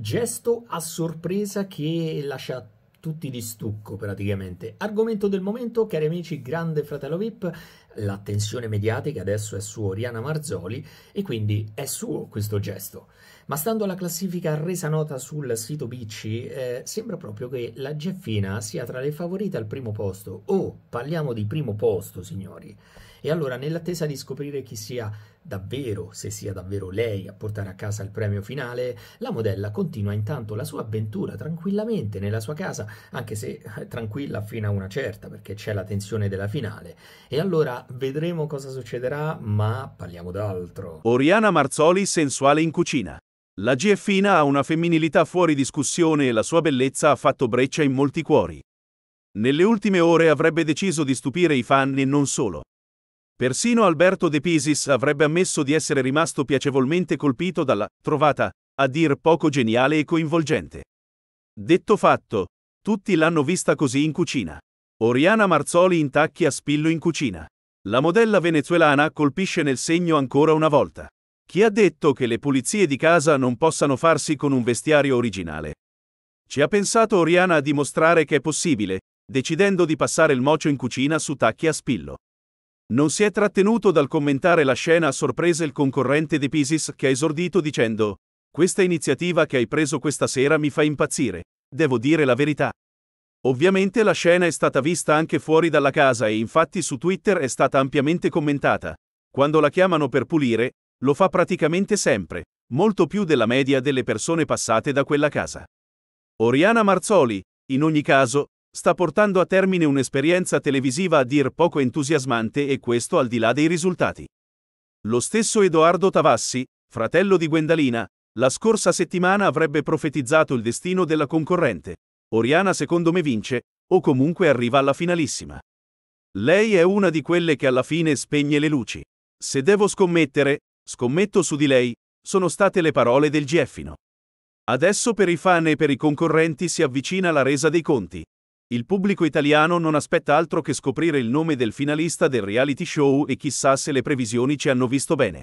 Gesto a sorpresa che lascia tutti di stucco praticamente. Argomento del momento, cari amici, Grande Fratello VIP, l'attenzione mediatica adesso è su Oriana Marzoli e quindi è suo questo gesto. Ma stando alla classifica resa nota sul sito Bicci, eh, sembra proprio che la Geffina sia tra le favorite al primo posto. Oh, parliamo di primo posto, signori. E allora, nell'attesa di scoprire chi sia davvero, se sia davvero lei a portare a casa il premio finale, la modella continua intanto la sua avventura tranquillamente nella sua casa, anche se eh, tranquilla fino a una certa, perché c'è la tensione della finale. E allora vedremo cosa succederà, ma parliamo d'altro. Oriana Marzoli, sensuale in cucina. La GFina ha una femminilità fuori discussione e la sua bellezza ha fatto breccia in molti cuori. Nelle ultime ore avrebbe deciso di stupire i fan e non solo. Persino Alberto De Pisis avrebbe ammesso di essere rimasto piacevolmente colpito dalla trovata, a dir poco geniale e coinvolgente. Detto fatto, tutti l'hanno vista così in cucina. Oriana Marzoli intacchi a spillo in cucina. La modella venezuelana colpisce nel segno ancora una volta. Chi ha detto che le pulizie di casa non possano farsi con un vestiario originale? Ci ha pensato Oriana a dimostrare che è possibile, decidendo di passare il mocio in cucina su tacchi a spillo. Non si è trattenuto dal commentare la scena a sorpresa il concorrente di Pisis che ha esordito dicendo: Questa iniziativa che hai preso questa sera mi fa impazzire, devo dire la verità. Ovviamente la scena è stata vista anche fuori dalla casa e infatti su Twitter è stata ampiamente commentata. Quando la chiamano per pulire, lo fa praticamente sempre, molto più della media delle persone passate da quella casa. Oriana Marzoli, in ogni caso, sta portando a termine un'esperienza televisiva a dir poco entusiasmante e questo al di là dei risultati. Lo stesso Edoardo Tavassi, fratello di Gwendalina, la scorsa settimana avrebbe profetizzato il destino della concorrente, Oriana secondo me vince, o comunque arriva alla finalissima. Lei è una di quelle che alla fine spegne le luci. Se devo scommettere, scommetto su di lei, sono state le parole del Gieffino. Adesso per i fan e per i concorrenti si avvicina la resa dei conti. Il pubblico italiano non aspetta altro che scoprire il nome del finalista del reality show e chissà se le previsioni ci hanno visto bene.